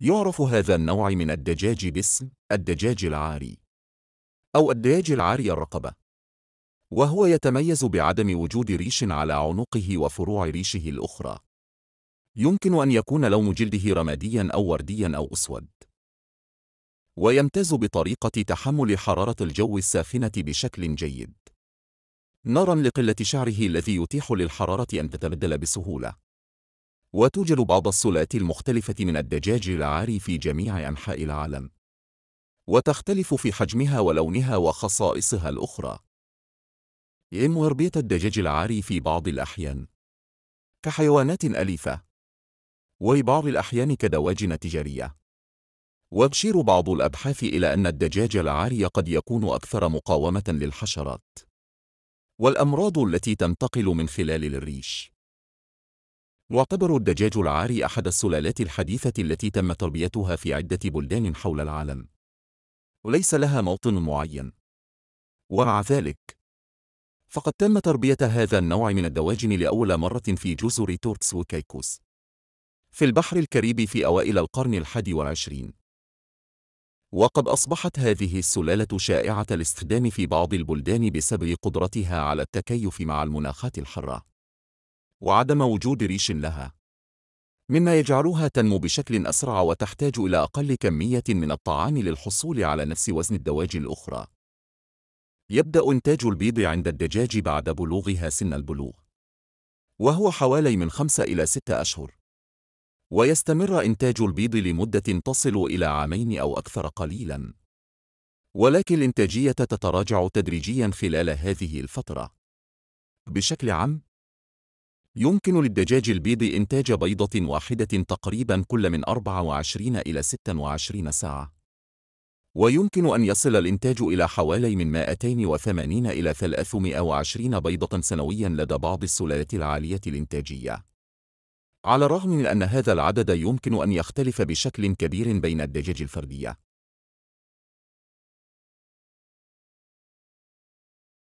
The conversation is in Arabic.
يعرف هذا النوع من الدجاج باسم الدجاج العاري أو الدجاج العاري الرقبة وهو يتميز بعدم وجود ريش على عنقه وفروع ريشه الأخرى يمكن أن يكون لون جلده رمادياً أو وردياً أو أسود ويمتاز بطريقة تحمل حرارة الجو الساخنة بشكل جيد ناراً لقلة شعره الذي يتيح للحرارة أن تتبدل بسهولة وتوجد بعض السلات المختلفة من الدجاج العاري في جميع أنحاء العالم وتختلف في حجمها ولونها وخصائصها الأخرى يم تربية الدجاج العاري في بعض الأحيان كحيوانات أليفة وبعض الأحيان كدواجن تجارية وتشير بعض الأبحاث إلى أن الدجاج العاري قد يكون أكثر مقاومة للحشرات والأمراض التي تنتقل من خلال الريش يعتبر الدجاج العاري أحد السلالات الحديثة التي تم تربيتها في عدة بلدان حول العالم وليس لها موطن معين ومع ذلك فقد تم تربية هذا النوع من الدواجن لأول مرة في جزر تورتس وكايكوس في البحر الكاريبي في أوائل القرن الحادي والعشرين وقد أصبحت هذه السلالة شائعة الاستخدام في بعض البلدان بسبب قدرتها على التكيف مع المناخات الحرة وعدم وجود ريش لها مما يجعلها تنمو بشكل أسرع وتحتاج إلى أقل كمية من الطعام للحصول على نفس وزن الدواجن الأخرى يبدأ إنتاج البيض عند الدجاج بعد بلوغها سن البلوغ وهو حوالي من خمسة إلى ستة أشهر ويستمر إنتاج البيض لمدة تصل إلى عامين أو أكثر قليلاً ولكن الإنتاجية تتراجع تدريجياً خلال هذه الفترة بشكل عام يمكن للدجاج البيض إنتاج بيضة واحدة تقريبا كل من 24 إلى 26 ساعة ويمكن أن يصل الإنتاج إلى حوالي من 280 إلى 320 بيضة سنويا لدى بعض السلالات العالية الإنتاجية على الرغم من أن هذا العدد يمكن أن يختلف بشكل كبير بين الدجاج الفردية